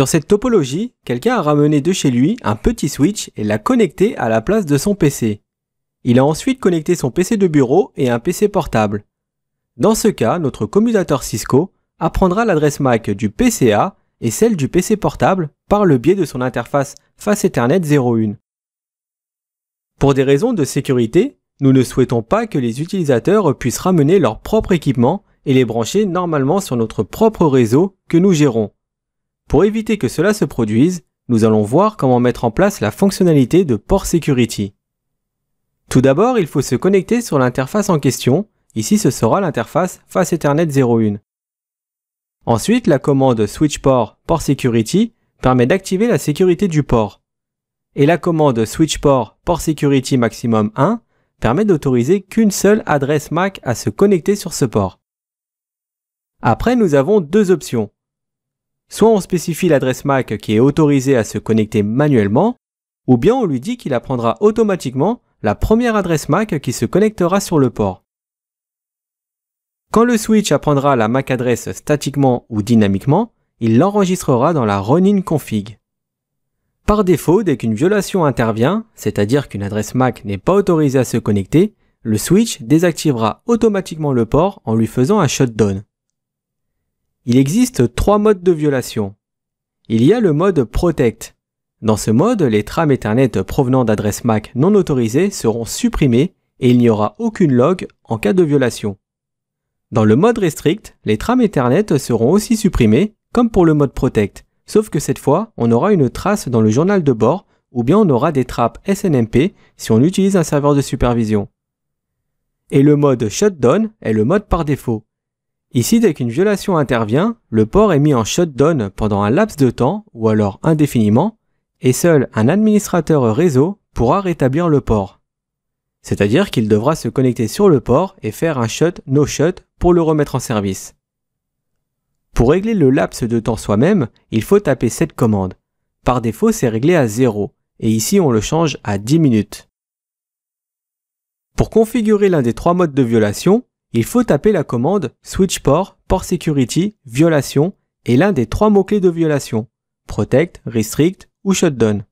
Sur cette topologie, quelqu'un a ramené de chez lui un petit switch et l'a connecté à la place de son PC. Il a ensuite connecté son PC de bureau et un PC portable. Dans ce cas, notre commutateur Cisco apprendra l'adresse MAC du PCA et celle du PC portable par le biais de son interface Face Ethernet 01. Pour des raisons de sécurité, nous ne souhaitons pas que les utilisateurs puissent ramener leur propre équipement et les brancher normalement sur notre propre réseau que nous gérons. Pour éviter que cela se produise, nous allons voir comment mettre en place la fonctionnalité de Port Security. Tout d'abord, il faut se connecter sur l'interface en question, ici ce sera l'interface Face Ethernet 01. Ensuite, la commande Switchport port security permet d'activer la sécurité du port. Et la commande Switchport port security maximum 1 permet d'autoriser qu'une seule adresse MAC à se connecter sur ce port. Après, nous avons deux options. Soit on spécifie l'adresse MAC qui est autorisée à se connecter manuellement, ou bien on lui dit qu'il apprendra automatiquement la première adresse MAC qui se connectera sur le port. Quand le switch apprendra la MAC adresse statiquement ou dynamiquement, il l'enregistrera dans la Ronin config. Par défaut, dès qu'une violation intervient, c'est-à-dire qu'une adresse MAC n'est pas autorisée à se connecter, le switch désactivera automatiquement le port en lui faisant un shutdown. Il existe trois modes de violation. Il y a le mode Protect. Dans ce mode, les trames Ethernet provenant d'adresses MAC non autorisées seront supprimées et il n'y aura aucune log en cas de violation. Dans le mode Restrict, les trames Ethernet seront aussi supprimées, comme pour le mode Protect, sauf que cette fois, on aura une trace dans le journal de bord ou bien on aura des trappes SNMP si on utilise un serveur de supervision. Et le mode Shutdown est le mode par défaut. Ici, dès qu'une violation intervient, le port est mis en shutdown pendant un laps de temps ou alors indéfiniment, et seul un administrateur réseau pourra rétablir le port. C'est-à-dire qu'il devra se connecter sur le port et faire un shut no shut pour le remettre en service. Pour régler le laps de temps soi-même, il faut taper cette commande. Par défaut, c'est réglé à 0, et ici on le change à 10 minutes. Pour configurer l'un des trois modes de violation, il faut taper la commande switch port, port security, violation et l'un des trois mots-clés de violation, protect, restrict ou shutdown.